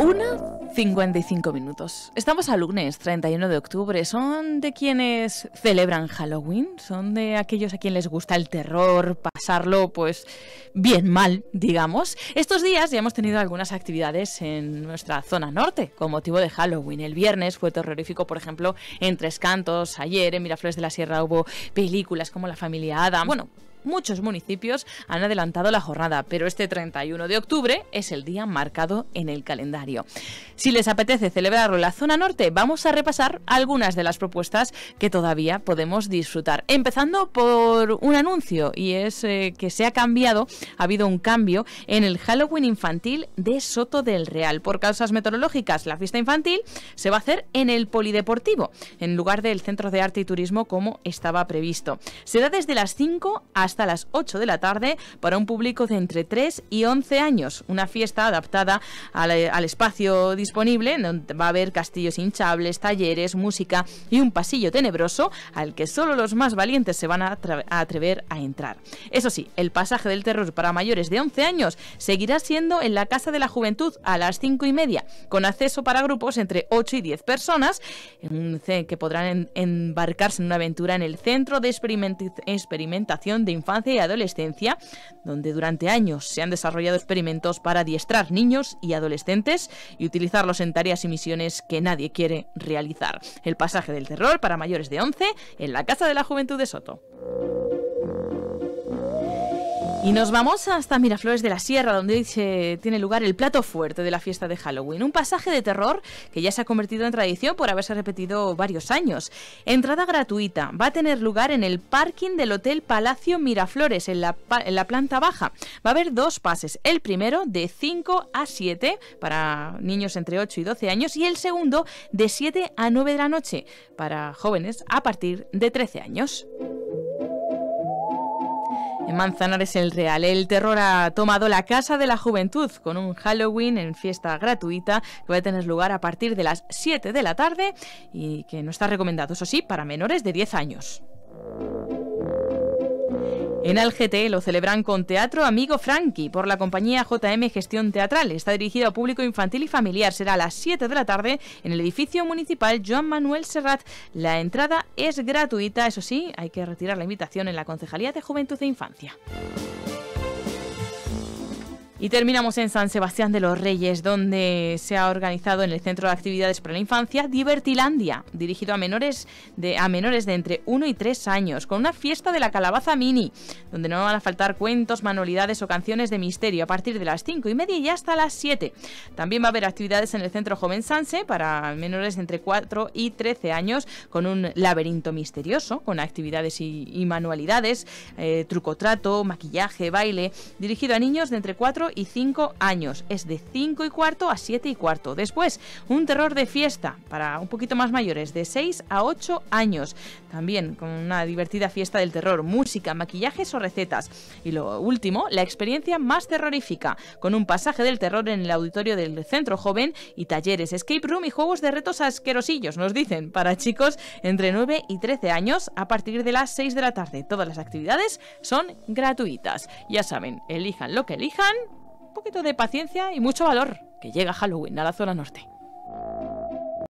Una 55 minutos. Estamos a lunes, 31 de octubre. ¿Son de quienes celebran Halloween? ¿Son de aquellos a quien les gusta el terror, pasarlo pues bien mal, digamos? Estos días ya hemos tenido algunas actividades en nuestra zona norte con motivo de Halloween. El viernes fue terrorífico, por ejemplo, en Tres Cantos. Ayer en Miraflores de la Sierra hubo películas como La familia Adam. Bueno, muchos municipios han adelantado la jornada, pero este 31 de octubre es el día marcado en el calendario. Si les apetece celebrarlo en la zona norte, vamos a repasar algunas de las propuestas que todavía podemos disfrutar. Empezando por un anuncio, y es eh, que se ha cambiado, ha habido un cambio en el Halloween infantil de Soto del Real. Por causas meteorológicas, la fiesta infantil se va a hacer en el Polideportivo, en lugar del Centro de Arte y Turismo como estaba previsto. da desde las 5 hasta a las 8 de la tarde para un público de entre 3 y 11 años. Una fiesta adaptada al, eh, espacio disponible, donde va a haber castillos hinchables, talleres, música y un pasillo tenebroso al que solo los más valientes se van a, atrever a entrar. Eso sí, el pasaje del terror para mayores de 11 años seguirá siendo en la Casa de la Juventud a las 5 y media, con acceso para grupos entre 8 y 10 personas que podrán embarcarse en una aventura en el Centro de Experimentación de infancia y adolescencia, donde durante años se han desarrollado experimentos para adiestrar niños y adolescentes y utilizarlos en tareas y misiones que nadie quiere realizar. El pasaje del terror para mayores de 11 en la Casa de la Juventud de Soto. Y nos vamos hasta Miraflores de la Sierra, donde hoy tiene lugar el plato fuerte de la fiesta de Halloween. Un pasaje de terror que ya se ha convertido en tradición por haberse repetido varios años. Entrada gratuita. Va a tener lugar en el parking del Hotel Palacio Miraflores, en la, en la planta baja. Va a haber dos pases. El primero de 5 a 7 para niños entre 8 y 12 años y el segundo de 7 a 9 de la noche para jóvenes a partir de 13 años. En Manzanares el Real, el terror ha tomado la Casa de la Juventud con un Halloween en fiesta gratuita que va a tener lugar a partir de las 7 de la tarde y que no está recomendado, eso sí, para menores de 10 años. En GT lo celebran con Teatro Amigo Frankie por la compañía JM Gestión Teatral. Está dirigido a público infantil y familiar. Será a las 7 de la tarde en el edificio municipal Joan Manuel Serrat. La entrada es gratuita, eso sí, hay que retirar la invitación en la Concejalía de Juventud e Infancia. Y terminamos en San Sebastián de los Reyes, donde se ha organizado en el Centro de Actividades para la Infancia Divertilandia, dirigido a menores de, a menores de entre 1 y 3 años, con una fiesta de la calabaza mini, donde no van a faltar cuentos, manualidades o canciones de misterio a partir de las 5 y media y hasta las 7. También va a haber actividades en el Centro Joven Sanse para menores de entre 4 y 13 años, con un laberinto misterioso, con actividades y, manualidades, eh, truco trato, maquillaje, baile, dirigido a niños de entre 4 y 5 años. Es de 5 y cuarto a 7 y cuarto. Después, un terror de fiesta para un poquito más mayores, de 6 a 8 años. También con una divertida fiesta del terror, música, maquillajes o recetas. Y lo último, la experiencia más terrorífica, con un pasaje del terror en el auditorio del Centro Joven y talleres, escape room y juegos de retos asquerosillos, nos dicen, para chicos entre 9 y 13 años a partir de las 6 de la tarde. Todas las actividades son gratuitas. Ya saben, elijan lo que elijan, poquito de paciencia y mucho valor, que llega Halloween a la zona norte.